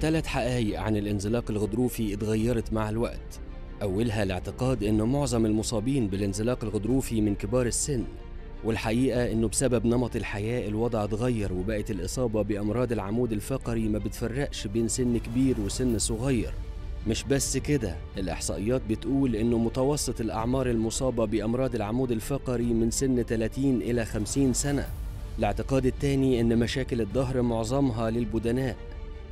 ثلاث حقائق عن الانزلاق الغضروفي اتغيرت مع الوقت أولها الاعتقاد أن معظم المصابين بالانزلاق الغضروفي من كبار السن والحقيقة أنه بسبب نمط الحياة الوضع اتغير وبقت الإصابة بأمراض العمود الفقري ما بتفرقش بين سن كبير وسن صغير مش بس كده الإحصائيات بتقول أنه متوسط الأعمار المصابة بأمراض العمود الفقري من سن 30 إلى 50 سنة الاعتقاد التاني أن مشاكل الظهر معظمها للبدناء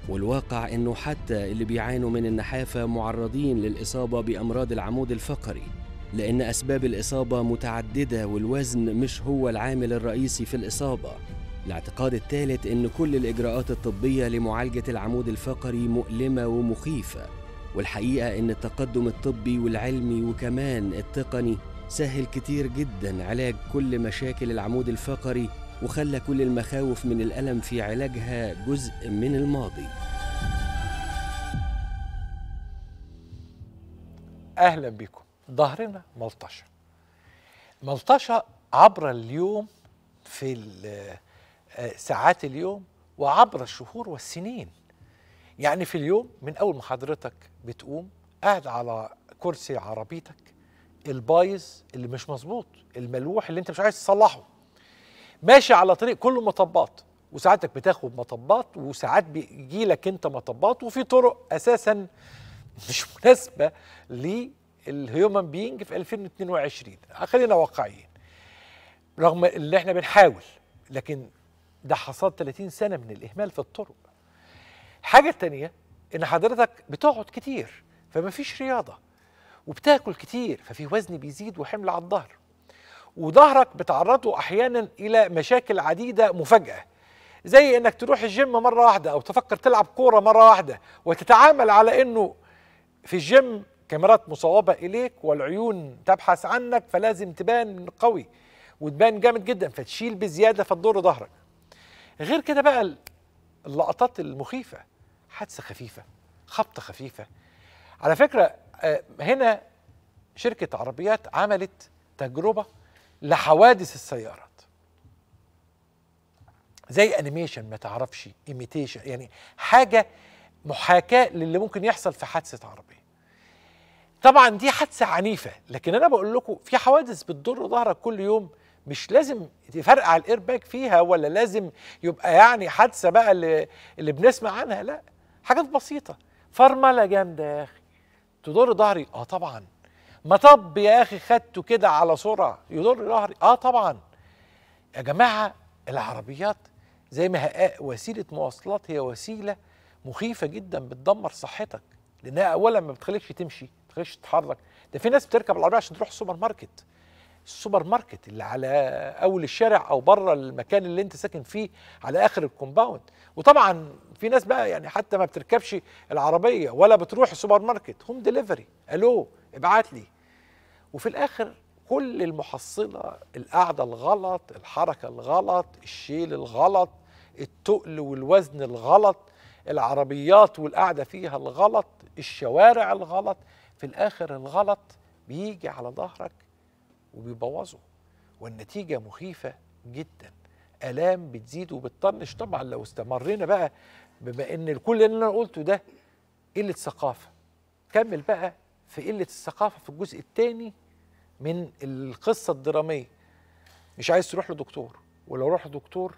والواقع انه حتى اللي بيعانوا من النحافه معرضين للاصابه بامراض العمود الفقري لان اسباب الاصابه متعدده والوزن مش هو العامل الرئيسي في الاصابه الاعتقاد الثالث ان كل الاجراءات الطبيه لمعالجه العمود الفقري مؤلمه ومخيفه والحقيقه ان التقدم الطبي والعلمي وكمان التقني سهل كتير جدا علاج كل مشاكل العمود الفقري وخلى كل المخاوف من الألم في علاجها جزء من الماضي أهلا بكم ظهرنا ملطشة ملطشة عبر اليوم في آه، ساعات اليوم وعبر الشهور والسنين يعني في اليوم من أول ما حضرتك بتقوم قاعد على كرسي عربيتك البايظ اللي مش مظبوط الملوح اللي انت مش عايز تصلحه ماشي على طريق كله مطبات وساعاتك بتاخد مطبات وساعات بيجي لك انت مطبات وفي طرق اساسا مش مناسبه للهيومن بينج في 2022 خلينا واقعيين رغم ان احنا بنحاول لكن ده حصاد 30 سنه من الاهمال في الطرق حاجه تانية ان حضرتك بتقعد كتير فما فيش رياضه وبتاكل كتير ففي وزن بيزيد وحمل على الظهر وظهرك بتعرضه احيانا الى مشاكل عديده مفاجاه زي انك تروح الجيم مره واحده او تفكر تلعب كوره مره واحده وتتعامل على انه في الجيم كاميرات مصوبه اليك والعيون تبحث عنك فلازم تبان قوي وتبان جامد جدا فتشيل بزياده فتضر ظهرك غير كده بقى اللقطات المخيفه حادثه خفيفه خبطه خفيفه على فكره آه، هنا شركه عربيات عملت تجربه لحوادث السيارات زي انيميشن ما تعرفش ايميتيشن يعني حاجه محاكاه للي ممكن يحصل في حادثه عربيه طبعا دي حادثه عنيفه لكن انا بقول لكم في حوادث بتضر ظهرك كل يوم مش لازم تفرقع الايرباك فيها ولا لازم يبقى يعني حادثه بقى اللي, اللي بنسمع عنها لا حاجات بسيطه فرمله جامده يا اخي تضر ظهري اه طبعا مطب يا اخي خدته كده على سرعه يضر ظهري اه طبعا يا جماعه العربيات زي ما هي وسيله مواصلات هي وسيله مخيفه جدا بتدمر صحتك لانها اولا ما بتخليكش تمشي ما بتخليكش تتحرك ده في ناس بتركب العربيه عشان تروح السوبر ماركت السوبر ماركت اللي على اول الشارع او بره المكان اللي انت ساكن فيه على اخر الكومباوند وطبعا في ناس بقى يعني حتى ما بتركبش العربيه ولا بتروح السوبر ماركت هوم ديليفري الو ابعت لي وفي الاخر كل المحصله القعده الغلط الحركه الغلط الشيل الغلط التقل والوزن الغلط العربيات والقعده فيها الغلط الشوارع الغلط في الاخر الغلط بيجي على ظهرك وبيبوظه والنتيجه مخيفه جدا الام بتزيد وبتطنش طبعا لو استمرينا بقى بما ان كل اللي انا قلته ده قله ثقافه كمل بقى في قله الثقافه في الجزء الثاني من القصه الدراميه مش عايز تروح لدكتور ولو رحت دكتور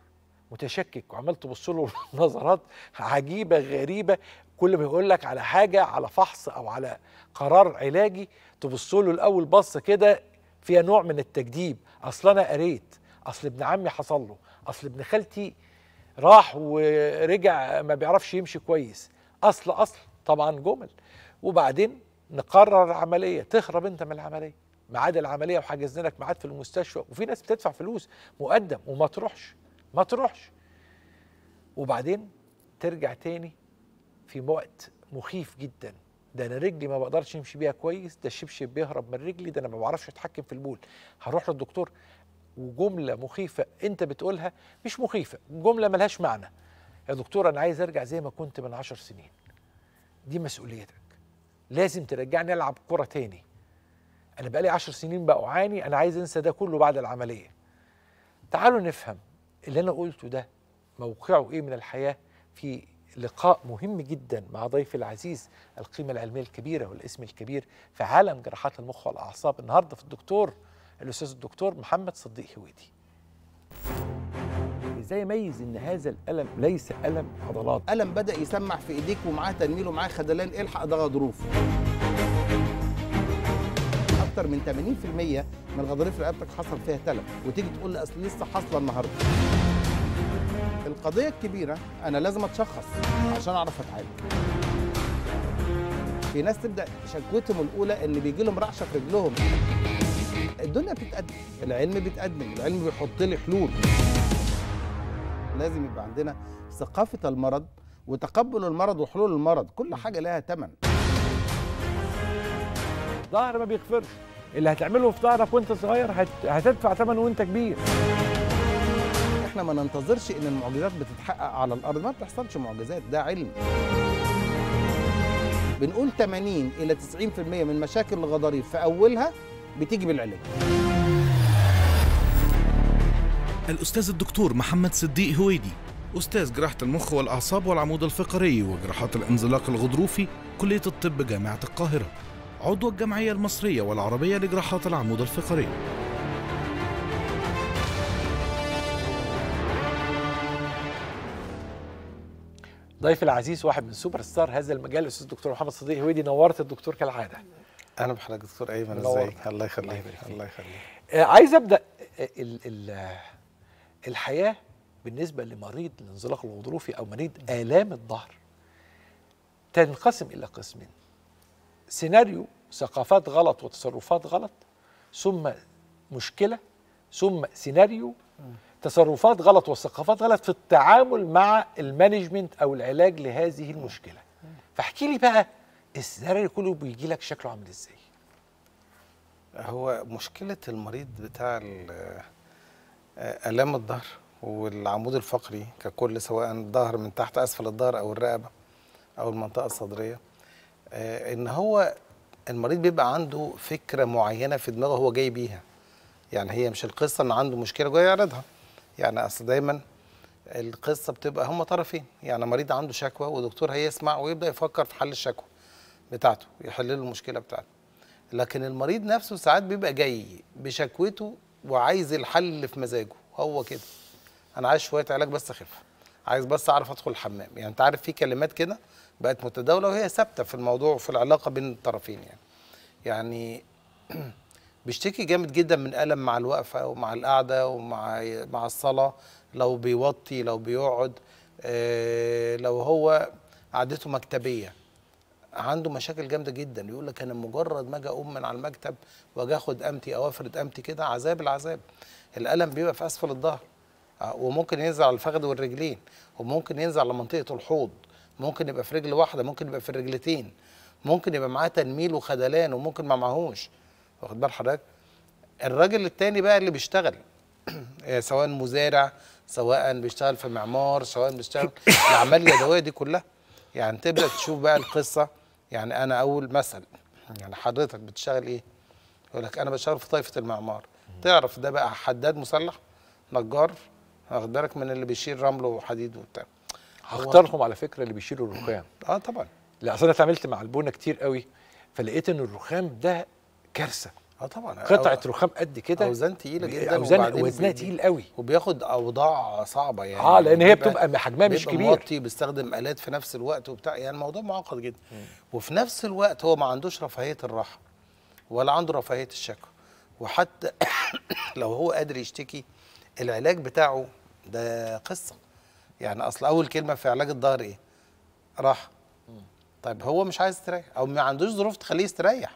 متشكك وعمال تبص له نظرات عجيبه غريبه كل ما يقول لك على حاجه على فحص او على قرار علاجي تبص له الاول بصه كده فيها نوع من التجديب اصل انا قريت اصل ابن عمي حصل له اصل ابن خالتي راح ورجع ما بيعرفش يمشي كويس اصل اصل طبعا جمل وبعدين نقرر عمليه تهرب انت من العمليه ميعاد العمليه وحجزنا لك ميعاد في المستشفى وفي ناس بتدفع فلوس مقدم وما تروحش ما تروحش وبعدين ترجع تاني في وقت مخيف جدا ده انا رجلي ما بقدرش امشي بيها كويس ده الشبشب بيهرب من رجلي ده انا ما بعرفش اتحكم في البول هروح للدكتور وجمله مخيفه انت بتقولها مش مخيفه جمله ملهاش معنى يا دكتور انا عايز ارجع زي ما كنت من عشر سنين دي مسؤوليتك لازم ترجعني العب كره تاني انا بقالي عشر سنين بقى اعاني انا عايز انسى ده كله بعد العمليه تعالوا نفهم اللي انا قلته ده موقعه ايه من الحياه في لقاء مهم جدا مع ضيفي العزيز القيمه العلميه الكبيره والاسم الكبير في عالم جراحات المخ والاعصاب النهارده في الدكتور الاستاذ الدكتور محمد صديق هويدي ازاي اميز ان هذا الالم ليس الم عضلات الم بدا يسمع في ايديك ومعاه تنميل ومعاه خدلان الحق ده غضروف اكتر من 80% من غضاريف رقبتك حصل فيها تلف وتيجي تقول لي اصل لسه حاصله النهارده القضيه الكبيره انا لازم اتشخص عشان اعرف اتعالج في ناس تبدا شكوتهم الاولى ان بيجي لهم رعشه في رجلهم الدنيا بتتقدم العلم بيتقدم العلم بيحط لي حلول لازم يبقى عندنا ثقافه المرض وتقبل المرض وحلول المرض كل حاجه لها ثمن ظهر ما بيغفرش اللي هتعمله في ظهرك وانت صغير هتدفع ثمنه وانت كبير احنا ما ننتظرش ان المعجزات بتتحقق على الارض ما بتحصلش معجزات ده علم بنقول 80 الى 90% من مشاكل الغضاريف في اولها بتيجي بالعلاج الأستاذ الدكتور محمد صديق هويدي أستاذ جراحة المخ والأعصاب والعمود الفقري وجراحات الانزلاق الغضروفي كلية الطب جامعة القاهرة عضو الجمعية المصرية والعربية لجراحات العمود الفقري ضيف العزيز واحد من سوبر ستار هذا المجال الاستاذ الدكتور محمد صديق هويدي نورت الدكتور كالعاده اهلا بحضرتك دكتور ايمن ازيك الله يخليك الله يخليك آه، عايز ابدا الـ آه، الـ آه، الحياه بالنسبه لمريض الانزلاق الغضروفي او مريض الام الظهر تنقسم الى قسمين سيناريو ثقافات غلط وتصرفات غلط ثم مشكله ثم سيناريو تصرفات غلط وثقافات غلط في التعامل مع المانجمنت او العلاج لهذه المشكله فاحكي لي بقى السيناريو كله بيجي لك شكله عامل ازاي هو مشكله المريض بتاع الام الظهر والعمود الفقري ككل سواء الظهر من تحت اسفل الظهر او الرقبه او المنطقه الصدريه آه، ان هو المريض بيبقى عنده فكره معينه في دماغه هو جاي بيها يعني هي مش القصه ان عنده مشكله جاي يعرضها يعني اصل دايما القصه بتبقى هما طرفين يعني مريض عنده شكوى ودكتور هيسمع ويبدا يفكر في حل الشكوى بتاعته يحل له المشكله بتاعته لكن المريض نفسه ساعات بيبقى جاي بشكوته وعايز الحل في مزاجه هو كده انا عايز شويه علاج بس اخف عايز بس اعرف ادخل الحمام يعني انت عارف في كلمات كده بقت متداوله وهي ثابته في الموضوع وفي العلاقه بين الطرفين يعني يعني بيشتكي جامد جدا من الم مع الوقفه ومع القعده ومع مع الصلاه لو بيوطي لو بيقعد آه، لو هو قعدته مكتبيه عنده مشاكل جامده جدا يقول لك انا مجرد ما اجي اقوم من على المكتب واجي اخد امتي او افرد امتي كده عذاب العذاب الالم بيبقى في اسفل الظهر آه، وممكن ينزل على الفخذ والرجلين وممكن ينزل على منطقه الحوض ممكن يبقى في رجل واحده ممكن يبقى في الرجلتين ممكن يبقى معاه تنميل وخذلان وممكن ما معهوش واخد بال حضرتك الراجل التاني بقى اللي بيشتغل آه، سواء مزارع سواء بيشتغل في معمار سواء بيشتغل الاعمال اليدويه دي كلها يعني تبدا تشوف بقى القصه يعني انا اول مثل يعني حضرتك بتشتغل ايه يقول لك انا بشتغل في طائفه المعمار تعرف ده بقى حداد مسلح نجار واخد بالك من اللي بيشيل رمل وحديد وبتاع هختارهم على فكره اللي بيشيلوا الرخام اه طبعا لا اصل انا اتعاملت مع البونه كتير قوي فلقيت ان الرخام ده كارثه اه طبعا قطعه أو... رخام قد كده اوزان تقيله جدا اوزان وزنها تقيل قوي وبياخد اوضاع صعبه يعني اه لان هي بتبقى حجمها مش كبير بيبقى بيستخدم الات في نفس الوقت وبتاع يعني الموضوع معقد جدا وفي نفس الوقت هو ما عندوش رفاهيه الراحه ولا عنده رفاهيه الشكوى وحتى لو هو قادر يشتكي العلاج بتاعه ده قصه يعني اصل اول كلمه في علاج الظهر ايه راحه طيب هو مش عايز يستريح او ما عندوش ظروف تخليه يستريح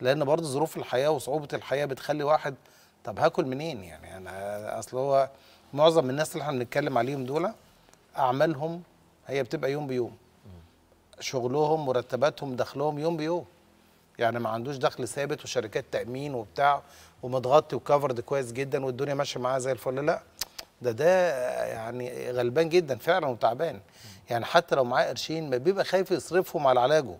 لان برضه ظروف الحياه وصعوبه الحياه بتخلي واحد طب هاكل منين يعني انا اصل هو معظم الناس اللي احنا بنتكلم عليهم دول اعمالهم هي بتبقى يوم بيوم شغلهم مرتباتهم دخلهم يوم بيوم يعني ما عندوش دخل ثابت وشركات تامين وبتاع ومتغطي وكفرد كويس جدا والدنيا ماشيه معاه زي الفل لا ده ده يعني غلبان جدا فعلا وتعبان يعني حتى لو معاه قرشين ما بيبقى خايف يصرفهم على علاجه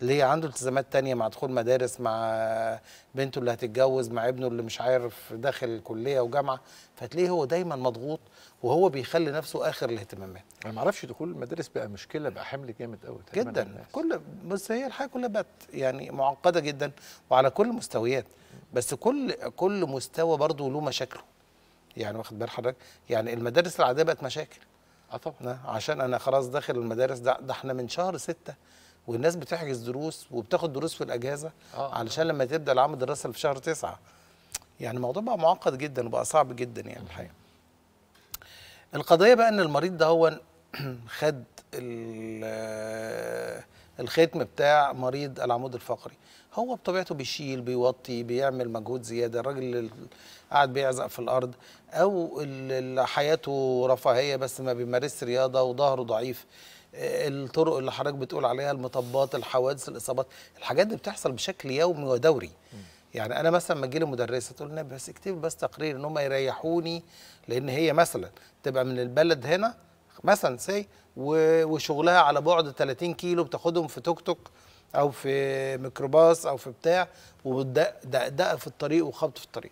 ليه عنده التزامات تانية مع دخول مدارس مع بنته اللي هتتجوز مع ابنه اللي مش عارف داخل كلية وجامعة فتلاقيه هو دايما مضغوط وهو بيخلي نفسه اخر الاهتمامات انا ما اعرفش دخول المدارس بقى مشكله بقى حمل جامد قوي جدا كل بس هي الحياه كلها بقت يعني معقده جدا وعلى كل المستويات بس كل كل مستوى برضه له مشاكله يعني واخد بال حضرتك يعني المدارس العاديه بقت مشاكل اه طبعا عشان انا خلاص داخل المدارس ده, ده احنا من شهر ستة والناس بتحجز دروس وبتاخد دروس في الاجازه آه, آه. علشان لما تبدا العام الدراسي في شهر تسعة يعني الموضوع بقى معقد جدا وبقى صعب جدا يعني الحقيقه القضيه بقى ان المريض ده هو خد الختم بتاع مريض العمود الفقري هو بطبيعته بيشيل بيوطي بيعمل مجهود زياده الراجل اللي قاعد بيعزق في الارض او اللي حياته رفاهيه بس ما بيمارسش رياضه وظهره ضعيف آه، الطرق اللي حضرتك بتقول عليها المطبات الحوادث الاصابات الحاجات دي بتحصل بشكل يومي ودوري يعني انا مثلا لما لي مدرسه تقول لنا بس اكتبي بس تقرير ان هم يريحوني لان هي مثلا تبقى من البلد هنا مثلا سي وشغلها على بعد 30 كيلو بتاخدهم في توك توك او في ميكروباص او في بتاع ودقدقه في الطريق وخبط في الطريق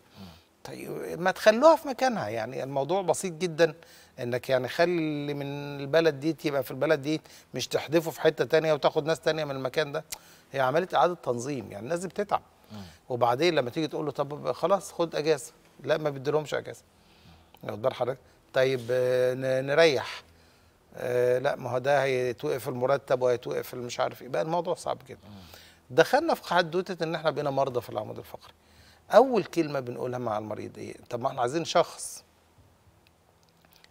طيب ما تخلوها في مكانها يعني الموضوع بسيط جدا انك يعني خلي من البلد دي تبقى في البلد دي مش تحذفه في حته تانية وتاخد ناس تانية من المكان ده هي عمليه اعاده تنظيم يعني الناس دي بتتعب وبعدين لما تيجي تقول له طب خلاص خد اجازه لا ما بيديلهمش اجازه واخد بال حضرتك طيب نريح آه، لا ما هو ده هيتوقف المرتب وهيتوقف مش عارف ايه بقى الموضوع صعب جدا دخلنا في حدوته ان احنا بقينا مرضى في العمود الفقري اول كلمه بنقولها مع المريض ايه طب ما احنا عايزين شخص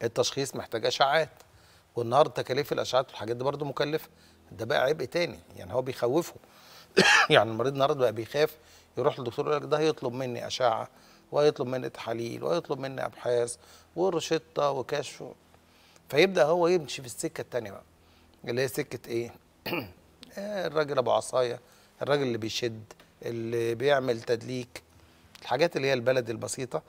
التشخيص محتاج اشعاعات والنهارده تكاليف الاشعاعات والحاجات دي برده مكلفه ده بقى عبء تاني يعني هو بيخوفه يعني المريض النهارده بقى بيخاف يروح للدكتور يقول لك ده هيطلب مني اشعه وهيطلب مني تحاليل وهيطلب مني ابحاث وروشته وكشف فيبدا هو يمشي في السكه الثانيه بقى اللي هي سكه ايه آه، الراجل ابو عصايه الراجل اللي بيشد اللي بيعمل تدليك الحاجات اللي هي البلد البسيطه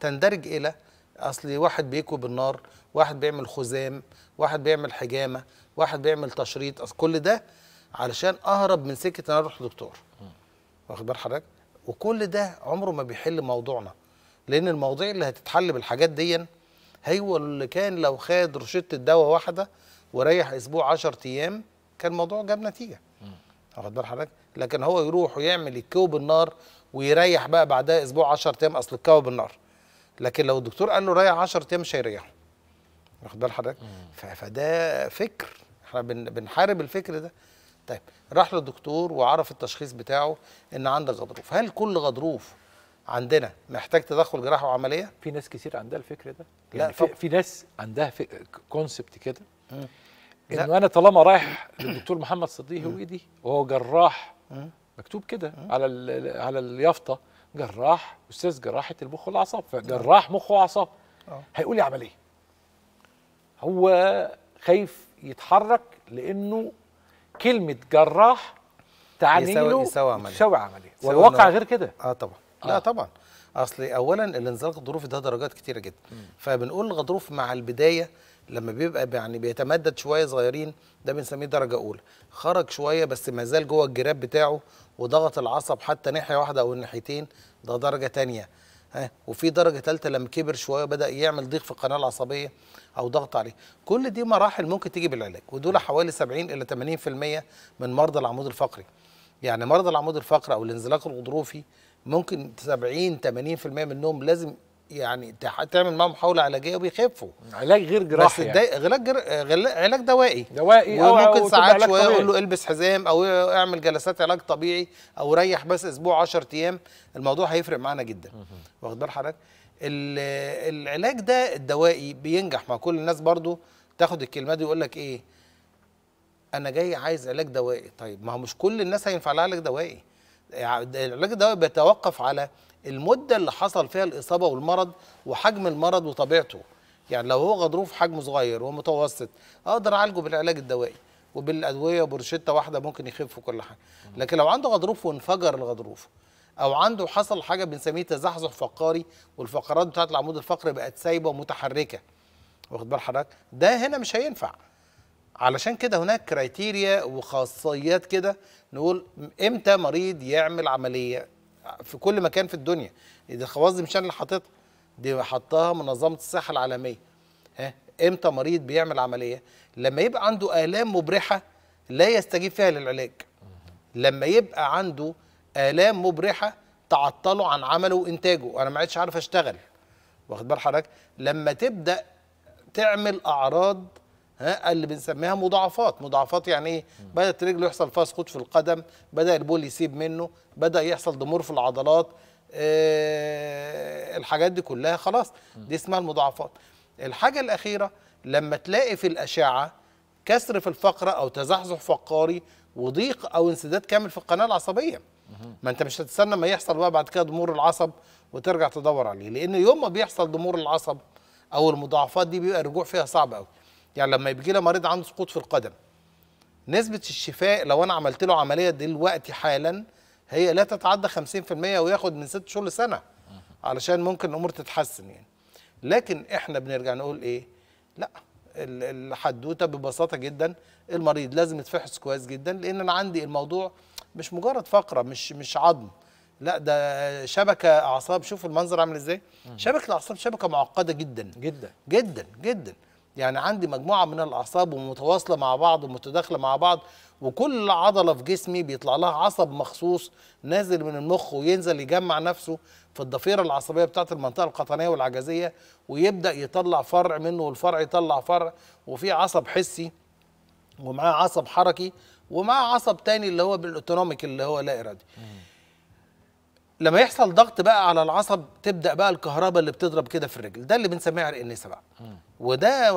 تندرج الى اصل واحد بيكوي بالنار واحد بيعمل خزام واحد بيعمل حجامه واحد بيعمل تشريط أصل كل ده علشان اهرب من سكه ان انا اروح لدكتور واخد بال حضرتك وكل ده عمره ما بيحل موضوعنا لان المواضيع اللي هتتحل بالحاجات دي هو اللي كان لو خد روشته دواء واحده وريح اسبوع 10 ايام كان الموضوع جاب نتيجه واخد بال حضرتك لكن هو يروح ويعمل الكو بالنار ويريح بقى بعدها اسبوع 10 ايام اصل الكوب بالنار لكن لو الدكتور قال له ريح 10 ايام مش هيريحه واخد بال حضرتك فده فكر احنا بنحارب الفكر ده طيب راح للدكتور وعرف التشخيص بتاعه ان عندك غضروف هل كل غضروف عندنا محتاج تدخل جراحه وعمليه في ناس كتير عندها الفكر ده يعني لا في, في ناس عندها كونسبت كده انه انا طالما رايح للدكتور محمد صديق هويدي وهو جراح مكتوب كده على على اليافطه جراح استاذ جراحه المخ والاعصاب نعم. فجراح مخ واعصاب آه. هيقول لي عمليه هو خايف يتحرك لانه كلمه جراح تعني له يسوي عمليه يسوي عمليه والواقع غير كده اه طبعا آه. لا طبعا اصل اولا الانزلاق الظروفي ده درجات كتيره جدا م. فبنقول الغضروف مع البدايه لما بيبقى يعني بيتمدد شويه صغيرين ده بنسميه درجه اولى خرج شويه بس ما زال جوه الجراب بتاعه وضغط العصب حتى ناحيه واحده او الناحيتين ده درجه ثانيه ها وفي درجه ثالثه لما كبر شويه بدا يعمل ضيق في القناه العصبيه او ضغط عليه كل دي مراحل ممكن تيجي بالعلاج ودول حوالي 70 الى 80% من مرضى العمود الفقري يعني مرضى العمود الفقري او الانزلاق الغضروفي ممكن 70 80% منهم لازم يعني تعمل معاهم محاوله علاجيه وبيخفوا علاج غير جراحي بس يعني. علاج جر... علاج دوائي دوائي وممكن ساعات شويه يقول له البس حزام او اعمل جلسات علاج طبيعي او ريح بس اسبوع 10 ايام الموضوع هيفرق معانا جدا واخد بال حضرتك العلاج ده الدوائي بينجح مع كل الناس برضو تاخد الكلمه دي ويقول لك ايه انا جاي عايز علاج دوائي طيب ما هو مش كل الناس هينفع لها علاج دوائي العلاج الدوائي بيتوقف على المده اللي حصل فيها الاصابه والمرض وحجم المرض وطبيعته يعني لو هو غضروف حجمه صغير ومتوسط اقدر اعالجه بالعلاج الدوائي وبالادويه وبروشته واحده ممكن يخف كل حاجه لكن لو عنده غضروف وانفجر الغضروف او عنده حصل حاجه بنسميه تزحزح فقاري والفقرات بتاعت العمود الفقري بقت سايبه ومتحركه واخد بال حضرتك ده هنا مش هينفع علشان كده هناك كرايتيريا وخاصيات كده نقول امتى مريض يعمل عمليه في كل مكان في الدنيا دي الخواص دي مش انا اللي حاططها دي حطاها منظمه الصحه العالميه ها امتى مريض بيعمل عمليه لما يبقى عنده الام مبرحه لا يستجيب فيها للعلاج لما يبقى عنده الام مبرحه تعطله عن عمله وانتاجه انا ما عادش عارف اشتغل واخد بال حضرتك لما تبدا تعمل اعراض ها اللي بنسميها مضاعفات مضاعفات يعني ايه بدات رجله يحصل فيها سقوط في القدم بدا البول يسيب منه بدا يحصل ضمور في العضلات آه الحاجات دي كلها خلاص دي اسمها المضاعفات الحاجه الاخيره لما تلاقي في الاشعه كسر في الفقره او تزحزح فقاري وضيق او انسداد كامل في القناه العصبيه ما انت مش هتستنى ما يحصل بقى بعد كده ضمور العصب وترجع تدور عليه لان يوم ما بيحصل ضمور العصب او المضاعفات دي بيبقى الرجوع فيها صعب قوي يعني لما بيجي لي مريض عنده سقوط في القدم نسبة الشفاء لو أنا عملت له عملية دلوقتي حالا هي لا تتعدى 50% وياخد من ست شهور لسنة علشان ممكن الأمور تتحسن يعني لكن إحنا بنرجع نقول إيه؟ لا الحدوتة ببساطة جدا المريض لازم يتفحص كويس جدا لأن أنا عندي الموضوع مش مجرد فقرة مش مش عظم لا ده شبكة أعصاب شوف المنظر عامل إزاي؟ شبكة الأعصاب شبكة معقدة جدا جدا جدا جدا يعني عندي مجموعه من الاعصاب ومتواصله مع بعض ومتداخله مع بعض وكل عضله في جسمي بيطلع لها عصب مخصوص نازل من المخ وينزل يجمع نفسه في الضفيره العصبيه بتاعت المنطقه القطنيه والعجزيه ويبدا يطلع فرع منه والفرع يطلع فرع وفي عصب حسي ومعاه عصب حركي ومعاه عصب تاني اللي هو بالاوتونوميك اللي هو لا ارادي لما يحصل ضغط بقى على العصب تبدا بقى الكهرباء اللي بتضرب كده في الرجل ده اللي بنسميه عرق النسا بقى وده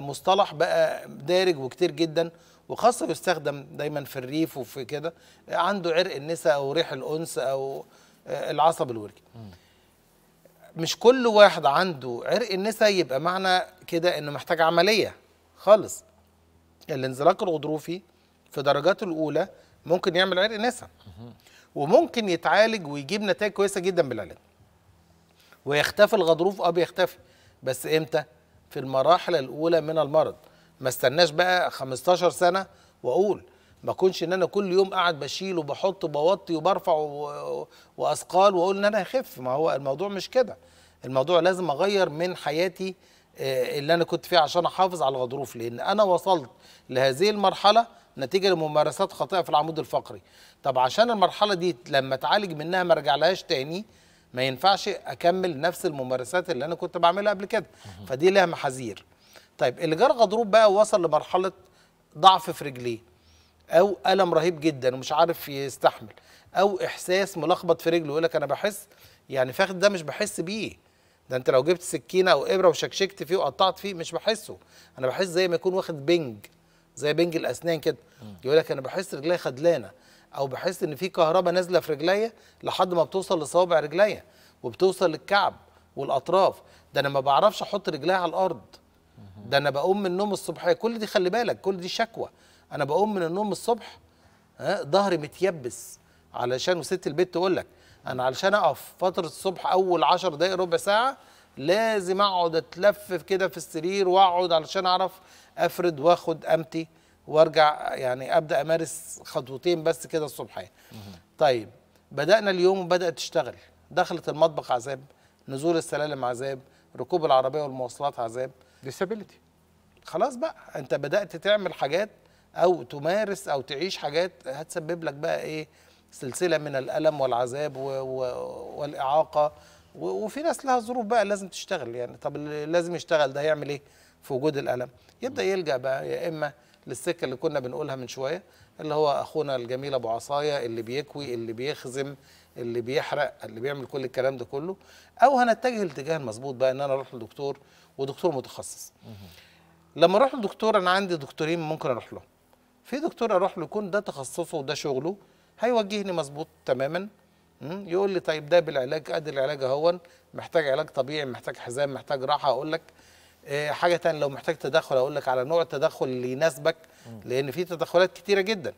مصطلح بقى دارج وكتير جدا وخاصه بيستخدم دايما في الريف وفي كده عنده عرق النسا او ريح الانس او آه، العصب الوركي مش كل واحد عنده عرق النسا يبقى معنى كده انه محتاج عمليه خالص الانزلاق الغضروفي في درجاته الاولى ممكن يعمل عرق نسا وممكن يتعالج ويجيب نتائج كويسه جدا بالعلاج ويختفي الغضروف اه بيختفي بس امتى في المراحل الاولى من المرض ما استناش بقى 15 سنه واقول ما اكونش ان انا كل يوم قاعد بشيل وبحط وبوطي وبرفع واثقال واقول ان انا هخف ما هو الموضوع مش كده الموضوع لازم اغير من حياتي آه، اللي انا كنت فيها عشان احافظ على الغضروف لان انا وصلت لهذه المرحله نتيجه لممارسات خاطئه في العمود الفقري طب عشان المرحله دي لما اتعالج منها ما ارجعلهاش تاني ما ينفعش اكمل نفس الممارسات اللي انا كنت بعملها قبل كده فدي لها محاذير طيب اللي جرى غضروف بقى وصل لمرحله ضعف في رجليه او الم رهيب جدا ومش عارف يستحمل او احساس ملخبط في رجله يقول لك انا بحس يعني فاخد ده مش بحس بيه ده انت لو جبت سكينه او ابره وشكشكت فيه وقطعت فيه مش بحسه انا بحس زي ما يكون واخد بنج زي بنج الاسنان كده يقول لك انا بحس رجلي خدلانه او بحس ان في كهرباء نازله في رجليا لحد ما بتوصل لصوابع رجليا وبتوصل للكعب والاطراف ده انا ما بعرفش احط رجليا على الارض ده انا بقوم من النوم الصبح كل دي خلي بالك كل دي شكوى انا بقوم من النوم الصبح ها ظهري متيبس علشان وست البيت تقول لك انا علشان اقف فتره الصبح اول 10 دقائق ربع ساعه لازم اقعد اتلفف كده في السرير واقعد علشان اعرف افرد واخد امتي وارجع يعني ابدا امارس خطوتين بس كده الصبحيه طيب بدانا اليوم وبدات تشتغل دخلت المطبخ عذاب نزول السلالم عذاب ركوب العربيه والمواصلات عذاب ديسابيلتي خلاص بقى انت بدات تعمل حاجات او تمارس او تعيش حاجات هتسبب لك بقى ايه سلسله من الالم والعذاب والاعاقه وفي ناس لها ظروف بقى لازم تشتغل يعني طب اللي لازم يشتغل ده هيعمل ايه في وجود الالم يبدا يلجا بقى يا اما للسكه اللي كنا بنقولها من شويه اللي هو اخونا الجميل ابو عصايه اللي بيكوي اللي بيخزم اللي بيحرق اللي بيعمل كل الكلام ده كله او هنتجه الاتجاه المظبوط بقى ان انا اروح لدكتور ودكتور متخصص لما اروح لدكتور انا عندي دكتورين ممكن اروح لهم في دكتور اروح له يكون ده تخصصه وده شغله هيوجهني مظبوط تماما يقول لي طيب ده بالعلاج ادي العلاج اهون محتاج علاج طبيعي محتاج حزام محتاج راحه اقول لك آه، حاجه ثانيه لو محتاج تدخل اقول لك على نوع التدخل اللي يناسبك لان في تدخلات كتيره جدا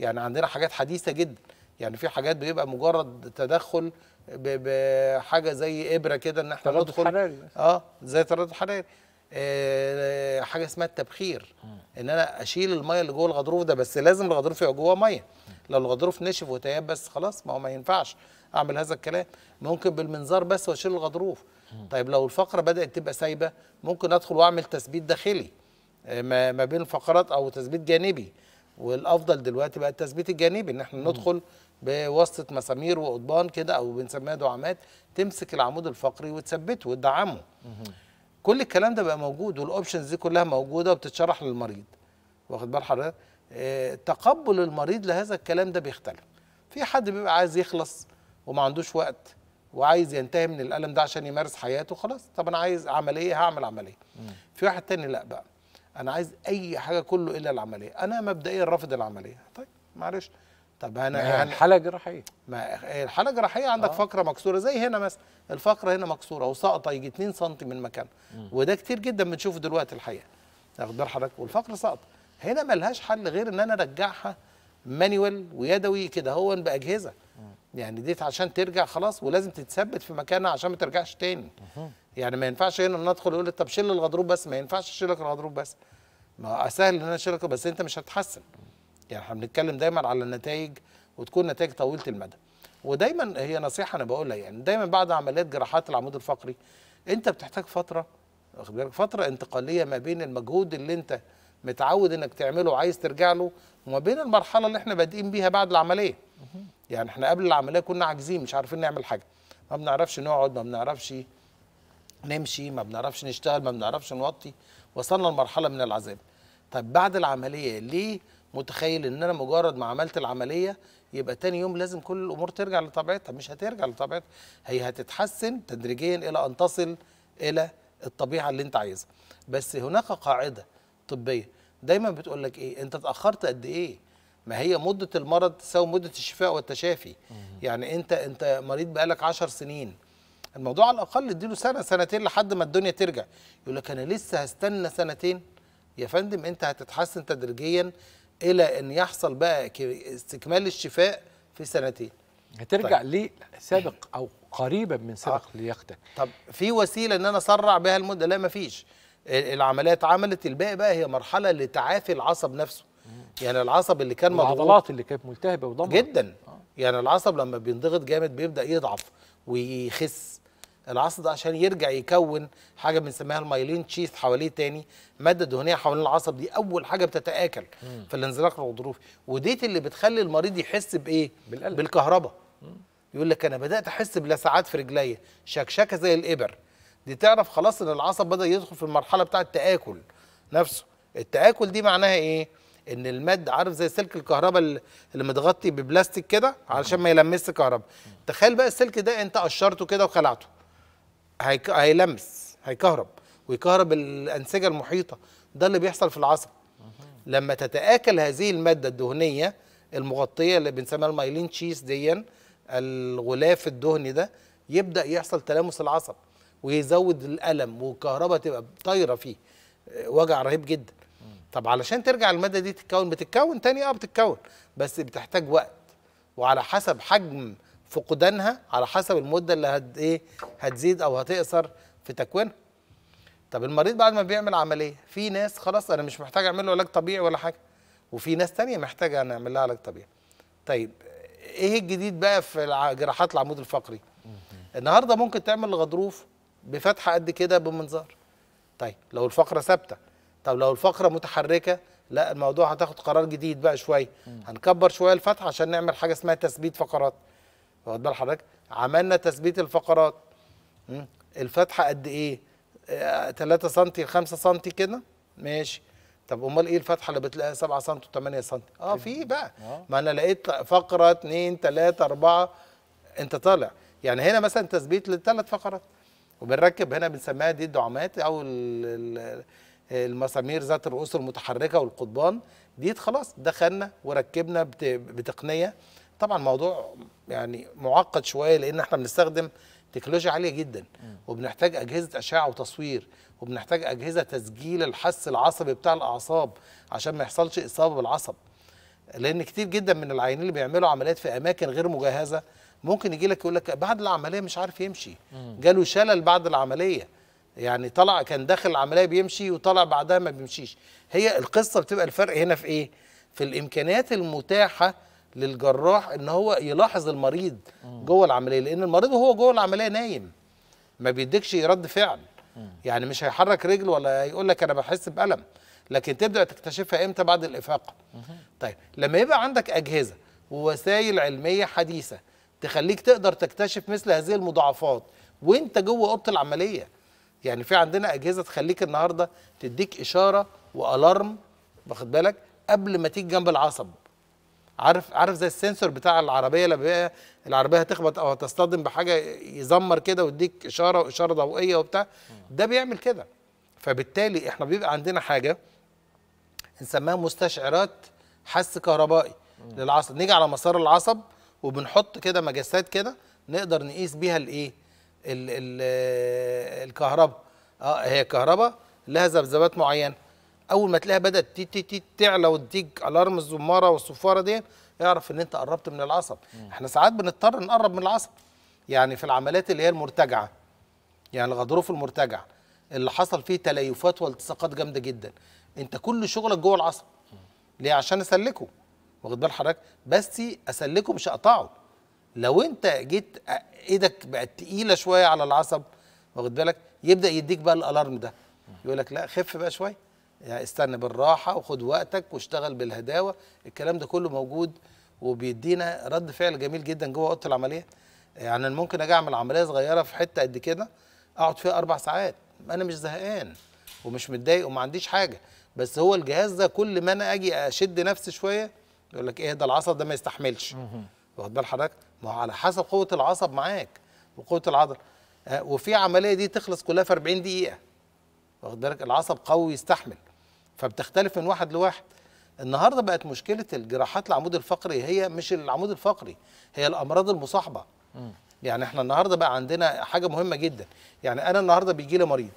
يعني عندنا حاجات حديثه جدا يعني في حاجات بيبقى مجرد تدخل بحاجه زي ابره كده ان احنا ندخل حراري اه زي تردد حراري آه، حاجه اسمها التبخير ان انا اشيل الميه اللي جوه الغضروف ده بس لازم الغضروف يبقى جوه ميه لو الغضروف نشف وتياب بس خلاص ما هو ما ينفعش اعمل هذا الكلام ممكن بالمنظار بس واشيل الغضروف طيب لو الفقره بدات تبقى سايبه ممكن ادخل واعمل تثبيت داخلي آه، ما بين الفقرات او تثبيت جانبي والافضل دلوقتي بقى التثبيت الجانبي ان احنا ندخل بواسطه مسامير وقضبان كده او بنسميها دعامات تمسك العمود الفقري وتثبته وتدعمه كل الكلام ده بقى موجود والاوبشنز دي كلها موجوده وبتتشرح للمريض واخد بال حضرتك آه، تقبل المريض لهذا الكلام ده بيختلف في حد بيبقى عايز يخلص وما عندوش وقت وعايز ينتهي من الالم ده عشان يمارس حياته خلاص طب انا عايز عمليه هعمل عمليه مم. في واحد تاني لا بقى انا عايز اي حاجه كله الا العمليه انا مبدئيا رافض العمليه طيب معلش طب انا يعني الحاله جراحيه ما الحاله الجراحيه عندك آه. فقره مكسوره زي هنا مثلا الفقره هنا مكسوره وساقطه يجي 2 سم من مكانها وده كتير جدا بنشوفه دلوقتي الحقيقه واخد بال حضرتك والفقره ساقطه هنا ملهاش حل غير ان انا ارجعها مانيوال ويدوي كده هو باجهزه يعني ديت عشان ترجع خلاص ولازم تتثبت في مكانها عشان ما ترجعش تاني يعني ما ينفعش هنا ندخل يقول لك طب شيل الغضروف بس ما ينفعش اشيل لك الغضروف بس ما سهل ان انا اشيل لك بس انت مش هتحسن يعني احنا بنتكلم دايما على النتائج وتكون نتائج طويله المدى ودايما هي نصيحه انا بقولها يعني دايما بعد عمليات جراحات العمود الفقري انت بتحتاج فتره واخد بالك فتره انتقاليه ما بين المجهود اللي انت متعود انك تعمله وعايز ترجع له وما بين المرحله اللي احنا بادئين بيها بعد العمليه يعني احنا قبل العمليه كنا عاجزين مش عارفين نعمل حاجه ما بنعرفش نقعد ما بنعرفش نمشي ما بنعرفش نشتغل ما بنعرفش نوطي وصلنا لمرحله من العذاب طب بعد العمليه ليه متخيل ان انا مجرد ما عملت العمليه يبقى تاني يوم لازم كل الامور ترجع لطبيعتها مش هترجع لطبيعتها هي هتتحسن تدريجيا الى ان تصل الى الطبيعه اللي انت عايزها بس هناك قاعده طبيه دايما بتقول لك ايه انت اتاخرت قد ايه ما هي مده المرض تساوي مده الشفاء والتشافي يعني انت انت مريض بقالك 10 سنين الموضوع على الاقل اديله سنه سنتين لحد ما الدنيا ترجع يقول لك انا لسه هستنى سنتين يا فندم انت هتتحسن تدريجيا الى ان يحصل بقى استكمال الشفاء في سنتين هترجع طيب. لسابق او قريبا من سابق آه. لياقتك طب في وسيله ان انا اسرع بها المده لا مفيش العمليات عملت الباقي بقى هي مرحله لتعافي العصب نفسه يعني العصب اللي كان مضغوط العضلات اللي كانت ملتهبه وضمه جدا آه. يعني العصب لما بينضغط جامد بيبدا يضعف ويخس العصب ده عشان يرجع يكون حاجه بنسميها المايلين تشيست حواليه تاني ماده دهنيه حوالين العصب دي اول حاجه بتتاكل مم. في الانزلاق الغضروفي وديت اللي بتخلي المريض يحس بايه بالقلب. بالكهرباء يقول لك انا بدات احس بلسعات في رجليا شكشكه زي الابر دي تعرف خلاص ان العصب بدا يدخل في المرحله بتاعه التاكل نفسه التاكل دي معناها ايه ان الماده عارف زي سلك الكهرباء اللي متغطي ببلاستيك كده علشان ما يلمسش كهرباء تخيل بقى السلك ده انت قشرته كده وخلعته هيلمس هيكهرب ويكهرب الانسجه المحيطه ده اللي بيحصل في العصب لما تتاكل هذه الماده الدهنيه المغطيه اللي بنسميها المايلين تشيز دي الغلاف الدهني ده يبدا يحصل تلامس العصب ويزود الالم والكهرباء تبقى طايره فيه وجع رهيب جدا طب علشان ترجع الماده دي تتكون بتتكون تاني اه بتتكون بس بتحتاج وقت وعلى حسب حجم فقدانها على حسب المده اللي هت ايه هتزيد او هتقصر في تكوينها طب المريض بعد ما بيعمل عمليه في ناس خلاص انا مش محتاج اعمل له علاج طبيعي ولا حاجه وفي ناس تانية محتاجه نعمل لها علاج طبيعي طيب ايه الجديد بقى في جراحات العمود الفقري النهارده ممكن تعمل الغضروف بفتحه قد كده بمنظار طيب لو الفقره ثابته طب لو الفقره متحركه لا الموضوع هتاخد قرار جديد بقى شويه هنكبر شويه الفتحه عشان نعمل حاجه اسمها تثبيت فقرات واخد بال حضرتك عملنا تثبيت الفقرات الفتحه قد ايه 3 سم 5 سم كده ماشي طب امال ايه الفتحه اللي بتلاقيها 7 سم و8 سم اه في أيوة. بقى آه. ما انا لقيت فقره 2 3 4 انت طالع يعني هنا مثلا تثبيت للثلاث فقرات وبنركب هنا بنسميها دي الدعامات او المسامير ذات الرؤوس المتحركه والقضبان دي خلاص دخلنا وركبنا بتقنيه طبعا موضوع يعني معقد شويه لان احنا بنستخدم تكنولوجيا عاليه جدا وبنحتاج اجهزه اشعه وتصوير وبنحتاج اجهزه تسجيل الحس العصبي بتاع الاعصاب عشان ما يحصلش اصابه بالعصب لان كتير جدا من العينين اللي بيعملوا عمليات في اماكن غير مجهزه ممكن يجي لك يقول لك بعد العمليه مش عارف يمشي جاله شلل بعد العمليه يعني طلع كان داخل العمليه بيمشي وطلع بعدها ما بيمشيش هي القصه بتبقى الفرق هنا في ايه في الامكانيات المتاحه للجراح ان هو يلاحظ المريض جوه العمليه لان المريض وهو جوه العمليه نايم ما بيديكش رد فعل يعني مش هيحرك رجله ولا هيقول لك انا بحس بالم لكن تبدا تكتشفها امتى بعد الافاقه طيب لما يبقى عندك اجهزه ووسائل علميه حديثه تخليك تقدر تكتشف مثل هذه المضاعفات وانت جوه اوضه العمليه يعني في عندنا اجهزه تخليك النهارده تديك اشاره والارم واخد بالك قبل ما تيجي جنب العصب عارف عارف زي السنسور بتاع العربيه لما العربيه هتخبط او هتصطدم بحاجه يزمر كده ويديك اشاره واشاره ضوئيه وبتاع ده بيعمل كده فبالتالي احنا بيبقى عندنا حاجه نسميها مستشعرات حس كهربائي للعصب نيجي على مسار العصب وبنحط كده مجسات كده نقدر نقيس بيها الايه الكهرباء اه هي كهرباء لها ذبذبات معينه اول ما تلاقيها بدات تي تي تي تعلى وتديك الارم الزماره والصفاره دي اعرف ان انت قربت من العصب مم. احنا ساعات بنضطر نقرب من العصب يعني في العمليات اللي هي المرتجعه يعني الغضروف المرتجع اللي حصل فيه تليفات والتصاقات جامده جدا انت كل شغلك جوه العصب ليه عشان اسلكه واخد بال حضرتك بس اسلكه مش اقطعه لو انت جيت ايدك بقت تقيله شويه على العصب واخد بالك يبدا يديك بقى الالارم ده يقول لك لا خف بقى شويه يعني استنى بالراحه وخد وقتك واشتغل بالهداوه الكلام ده كله موجود وبيدينا رد فعل جميل جدا جوه اوضه العمليه يعني ممكن اجي اعمل عمليه صغيره في حته قد كده اقعد فيها اربع ساعات انا مش زهقان ومش متضايق وما عنديش حاجه بس هو الجهاز ده كل ما انا اجي اشد نفسي شويه يقول لك ايه ده العصب ده ما يستحملش واخد بال حضرتك ما هو على حسب قوه العصب معاك وقوه العضله آه، وفي عمليه دي تخلص كلها في 40 دقيقه واخد بالك العصب قوي يستحمل فبتختلف من واحد لواحد النهارده بقت مشكله الجراحات العمود الفقري هي مش العمود الفقري هي الامراض المصاحبه يعني احنا النهارده بقى عندنا حاجه مهمه جدا يعني انا النهارده بيجي لي مريض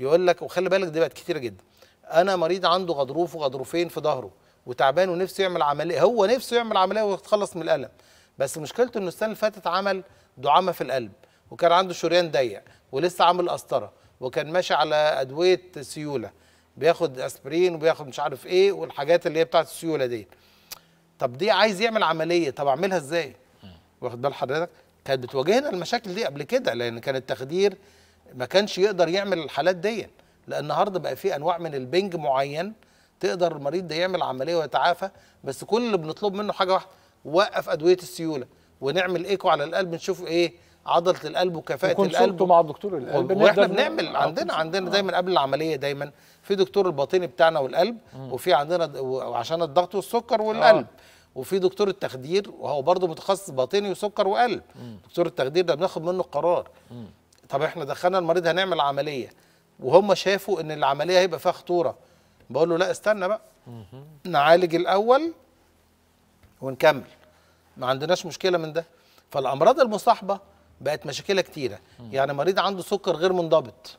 يقول لك وخلي بالك دي بقت كتيره جدا انا مريض عنده غضروف وغضروفين في ظهره وتعبان ونفسه يعمل عمليه هو نفسه يعمل عمليه ويتخلص من الالم بس مشكلته انه السنه اللي فاتت عمل دعامه في القلب وكان عنده شريان ضيق ولسه عامل قسطره وكان ماشي على ادويه سيوله بياخد اسبرين وبياخد مش عارف ايه والحاجات اللي هي بتاعت السيوله دي طب دي عايز يعمل عمليه طب اعملها ازاي واخد بال حضرتك كانت بتواجهنا المشاكل دي قبل كده لان كان التخدير ما كانش يقدر يعمل الحالات دي لان النهارده بقى في انواع من البنج معين تقدر المريض ده يعمل عمليه ويتعافى بس كل اللي بنطلب منه حاجه واحده وقف ادويه السيوله ونعمل ايكو على القلب نشوف ايه عضله القلب وكفاءه القلب مع الدكتور القلب واحنا بنعمل عندنا عندنا, دايما آه. قبل العمليه دايما في دكتور الباطني بتاعنا والقلب وفي عندنا عشان الضغط والسكر والقلب آه. وفي دكتور التخدير وهو برضه متخصص باطني وسكر وقلب دكتور التخدير ده بناخد منه قرار طب احنا دخلنا المريض هنعمل عمليه وهم شافوا ان العمليه هيبقى فيها خطوره بقول له لا استنى بقى نعالج الاول ونكمل ما عندناش مشكله من ده فالامراض المصاحبه بقت مشاكلها كتيره يعني مريض عنده سكر غير منضبط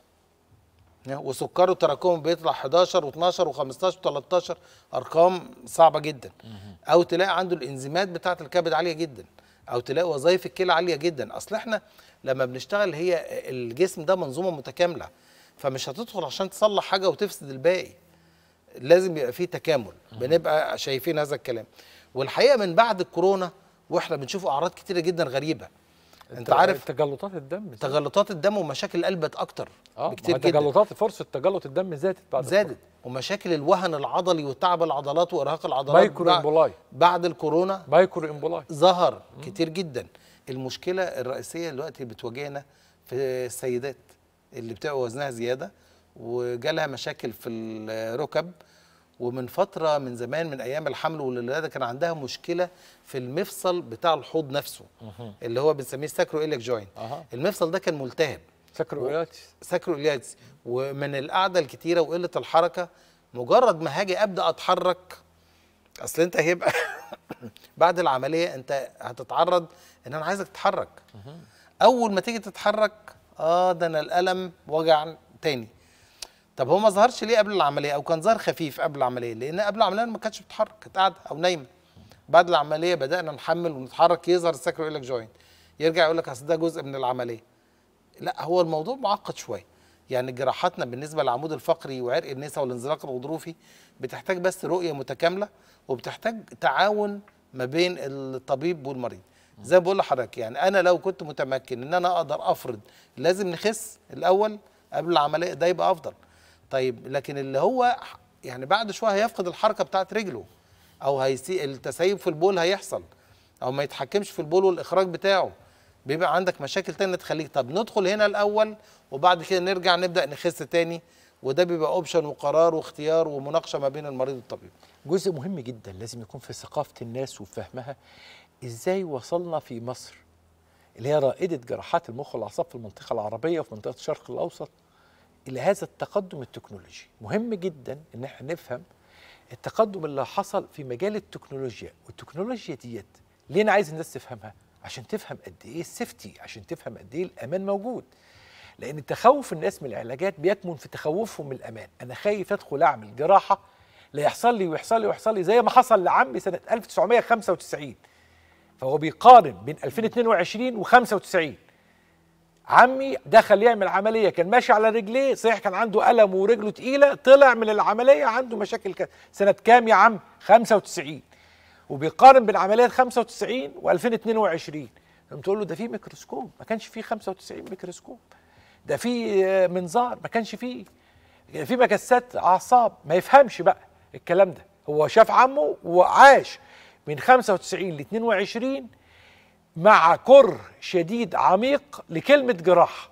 وسكره تراكمه بيطلع 11 و12 و15 و13 ارقام صعبه جدا او تلاقي عنده الانزيمات بتاعه الكبد عاليه جدا او تلاقي وظائف الكلى عاليه جدا اصل احنا لما بنشتغل هي الجسم ده منظومه متكامله فمش هتدخل عشان تصلح حاجه وتفسد الباقي لازم يبقى فيه تكامل بنبقى شايفين هذا الكلام والحقيقه من بعد الكورونا واحنا بنشوف اعراض كتيره جدا غريبه انت عارف تجلطات الدم تجلطات الدم ومشاكل القلب اكتر آه بكتير جدا تجلطات فرصه تجلط الدم زادت بعد زادت الكورونا. ومشاكل الوهن العضلي وتعب العضلات وارهاق العضلات مايكرو امبولاي بعد الكورونا مايكرو امبولاي ظهر كتير جدا المشكله الرئيسيه دلوقتي بتواجهنا في السيدات اللي بتبقى وزنها زياده وجالها مشاكل في الركب ومن فتره من زمان من ايام الحمل والولاده كان عندها مشكله في المفصل بتاع الحوض نفسه اللي هو بنسميه ساكرو إليك جوينت المفصل ده كان ملتهب ساكرو إلياتس ساكرو إلياتس ومن القعده الكتيره وقله الحركه مجرد ما هاجي ابدا اتحرك اصل انت هيبقى بعد العمليه انت هتتعرض ان انا عايزك تتحرك اول ما تيجي تتحرك اه ده انا الالم وجع تاني طب هو ما ظهرش ليه قبل العمليه او كان ظهر خفيف قبل العمليه لان قبل العمليه ما كانتش بتتحرك كانت قاعده او نايمه بعد العمليه بدانا نحمل ونتحرك يظهر الساكرو لك جوينت يرجع يقول لك اصل ده جزء من العمليه لا هو الموضوع معقد شويه يعني جراحاتنا بالنسبه للعمود الفقري وعرق النسا والانزلاق الغضروفي بتحتاج بس رؤيه متكامله وبتحتاج تعاون ما بين الطبيب والمريض زي ما بقول لحضرتك يعني انا لو كنت متمكن ان انا اقدر افرض لازم نخس الاول قبل العمليه ده يبقى افضل طيب لكن اللي هو يعني بعد شويه هيفقد الحركه بتاعت رجله او هيسي التسيب في البول هيحصل او ما يتحكمش في البول والاخراج بتاعه بيبقى عندك مشاكل تانية تخليك طب ندخل هنا الاول وبعد كده نرجع نبدا نخس تاني وده بيبقى اوبشن وقرار واختيار ومناقشه ما بين المريض والطبيب. جزء مهم جدا لازم يكون في ثقافه الناس وفهمها ازاي وصلنا في مصر اللي هي رائده جراحات المخ والاعصاب في المنطقه العربيه وفي منطقه الشرق الاوسط لهذا التقدم التكنولوجي مهم جدا ان احنا نفهم التقدم اللي حصل في مجال التكنولوجيا والتكنولوجيا ديت ليه انا عايز الناس تفهمها عشان تفهم قد ايه السيفتي عشان تفهم قد ايه الامان موجود لان تخوف الناس من العلاجات بيكمن في تخوفهم من الامان انا خايف ادخل اعمل جراحه لا يحصل لي ويحصل لي ويحصل لي زي ما حصل لعمي سنه 1995 فهو بيقارن بين 2022 و 95 عمي دخل يعمل عمليه كان ماشي على رجليه صحيح كان عنده الم ورجله تقيله طلع من العمليه عنده مشاكل ك... سنه كام يا عم 95 وبيقارن بين عمليه 95 و2022 قمت تقول له ده في ميكروسكوب ما كانش فيه 95 ميكروسكوب ده في منظار ما كانش فيه في مكسات اعصاب ما يفهمش بقى الكلام ده هو شاف عمه وعاش من 95 ل 22 مع كره شديد عميق لكلمة جراح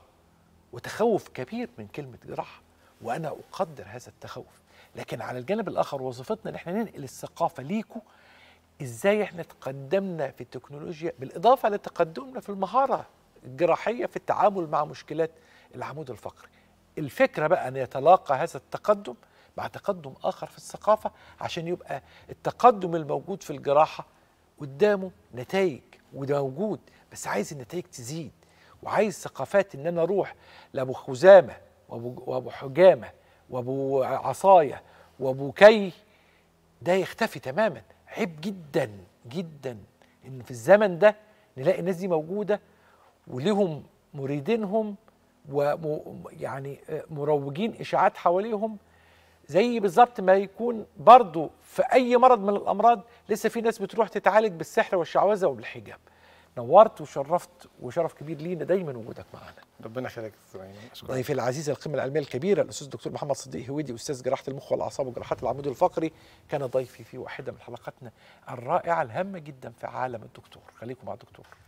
وتخوف كبير من كلمة جراح وأنا أقدر هذا التخوف لكن على الجانب الآخر وظيفتنا إن احنا ننقل الثقافة ليكو إزاي احنا تقدمنا في التكنولوجيا بالإضافة لتقدمنا في المهارة الجراحية في التعامل مع مشكلات العمود الفقري الفكرة بقى أن يتلاقى هذا التقدم مع تقدم آخر في الثقافة عشان يبقى التقدم الموجود في الجراحة قدامه نتائج وده موجود بس عايز النتائج تزيد وعايز ثقافات ان انا اروح لابو خزامه وابو حجامه وابو عصايه وابو كي ده يختفي تماما عيب جدا جدا ان في الزمن ده نلاقي الناس دي موجوده ولهم مريدينهم ويعني آه، مروجين اشاعات حواليهم زي بالظبط ما يكون برضه في اي مرض من الامراض لسه في ناس بتروح تتعالج بالسحر والشعوذه وبالحجاب نورت وشرفت وشرف كبير لينا دايما وجودك معانا ربنا يخليك ضيفي العزيز القمه العلميه الكبيره الاستاذ الدكتور محمد صديق هويدي استاذ جراحه المخ والاعصاب وجراحات العمود الفقري كان ضيفي في واحده من حلقاتنا الرائعه الهامه جدا في عالم الدكتور خليكم مع الدكتور